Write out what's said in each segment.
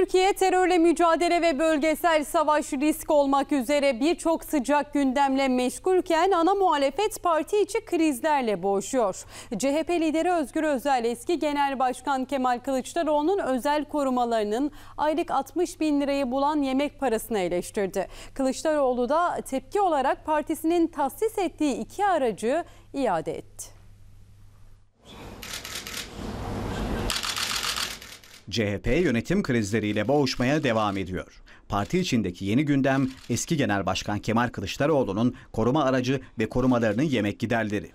Türkiye terörle mücadele ve bölgesel savaş risk olmak üzere birçok sıcak gündemle meşgulken ana muhalefet parti içi krizlerle boğuşuyor. CHP lideri Özgür Özel eski Genel Başkan Kemal Kılıçdaroğlu'nun özel korumalarının aylık 60 bin lirayı bulan yemek parasını eleştirdi. Kılıçdaroğlu da tepki olarak partisinin tahsis ettiği iki aracı iade etti. CHP yönetim krizleriyle boğuşmaya devam ediyor. Parti içindeki yeni gündem eski Genel Başkan Kemal Kılıçdaroğlu'nun koruma aracı ve korumalarının yemek giderleri.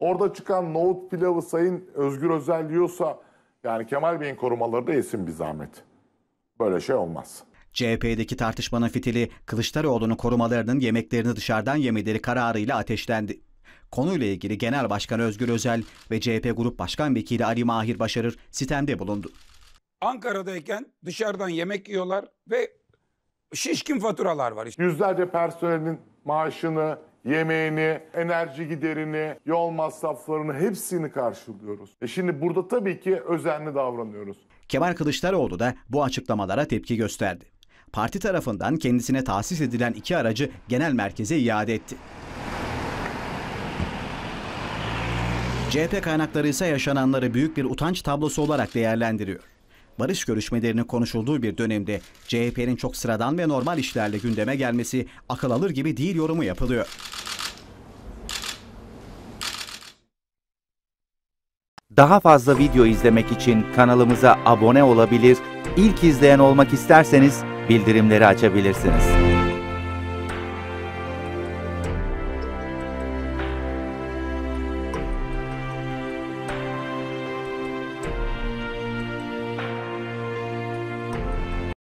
Orada çıkan nohut pilavı Sayın Özgür Özel diyorsa yani Kemal Bey'in korumaları da yesin bir zahmet. Böyle şey olmaz. CHP'deki tartışmanın fitili Kılıçdaroğlu'nun korumalarının yemeklerini dışarıdan yemeleri kararıyla ateşlendi. Konuyla ilgili Genel Başkan Özgür Özel ve CHP Grup Başkan Vekili Ali Mahir Başarır sitemde bulundu. Ankara'dayken dışarıdan yemek yiyorlar ve şişkin faturalar var. Işte. Yüzlerce personelin maaşını, yemeğini, enerji giderini, yol masraflarını hepsini karşılıyoruz. E şimdi burada tabii ki özenli davranıyoruz. Kemal Kılıçdaroğlu da bu açıklamalara tepki gösterdi. Parti tarafından kendisine tahsis edilen iki aracı genel merkeze iade etti. CHP kaynakları ise yaşananları büyük bir utanç tablosu olarak değerlendiriyor. Barış görüşmelerinin konuşulduğu bir dönemde CHP'nin çok sıradan ve normal işlerle gündeme gelmesi akıl alır gibi değil yorumu yapılıyor. Daha fazla video izlemek için kanalımıza abone olabilir, ilk izleyen olmak isterseniz bildirimleri açabilirsiniz.